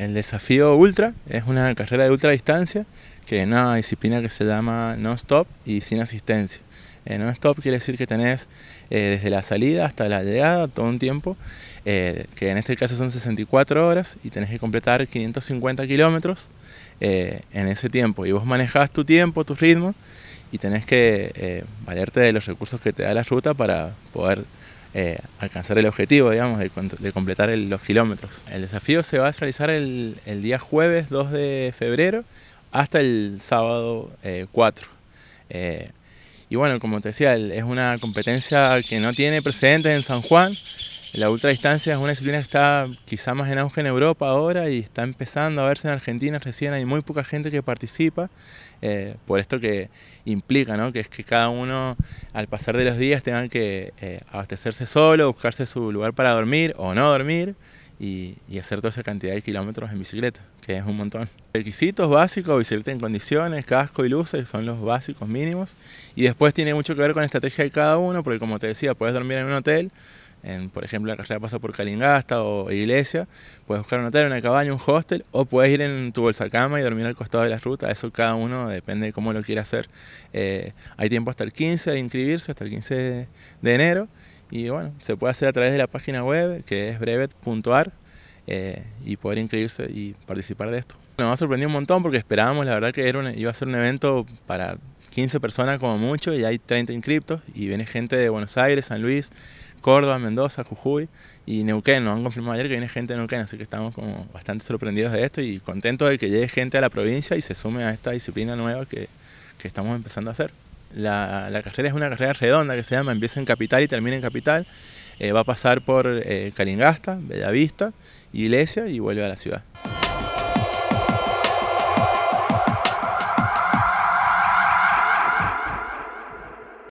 El desafío ultra es una carrera de ultra distancia, que es una disciplina que se llama non-stop y sin asistencia. Eh, non-stop quiere decir que tenés eh, desde la salida hasta la llegada todo un tiempo, eh, que en este caso son 64 horas y tenés que completar 550 kilómetros eh, en ese tiempo. Y vos manejás tu tiempo, tu ritmo y tenés que valerte de los recursos que te da la ruta para poder eh, alcanzar el objetivo, digamos, de, completar los kilómetros. El desafío se va a realizar el, día jueves 2 de febrero hasta el sábado 4. Eh, eh, y bueno, como te decía, es una competencia que no tiene precedentes en San Juan, la ultradistancia es una disciplina que está quizá más en auge en Europa ahora y está empezando a verse en Argentina recién, hay muy poca gente que participa, eh, por esto que implica, ¿no? que es que cada uno al pasar de los días tenga que eh, abastecerse solo, buscarse su lugar para dormir o no dormir y, y, hacer toda esa cantidad de kilómetros en bicicleta, que es un montón. Requisitos básicos, bicicleta en condiciones, casco y luces, son los básicos mínimos y después tiene mucho que ver con la estrategia de cada uno, porque como te decía, puedes dormir en un hotel, por ejemplo, la carrera pasa por Calingasta o Iglesia, puedes buscar un hotel, una cabaña, un hostel, o puedes ir en tu bolsa cama y dormir al costado de la ruta. Eso cada uno depende de cómo lo quiera hacer. Eh, hay tiempo hasta el 15 de inscribirse, hasta el 15 de, enero. Y bueno, se puede hacer a través de la página web, que es brevet.ar, eh, y poder inscribirse y participar de esto. Nos ha sorprendido un montón porque esperábamos, la verdad, que era iba a ser un evento para 15 personas como mucho y hay 30 inscriptos y viene gente de Buenos Aires, San Luis, Córdoba, Mendoza, Jujuy y Neuquén. Nos han confirmado ayer que viene gente de Neuquén, así que estamos como bastante sorprendidos de esto y contentos de que llegue gente a la provincia y se sume a esta disciplina nueva que, estamos empezando a hacer. La, carrera es una carrera redonda que se llama Empieza en Capital y termina en Capital. Eh, va a pasar por eh, Calingasta, Bellavista, Iglesia y vuelve a la ciudad.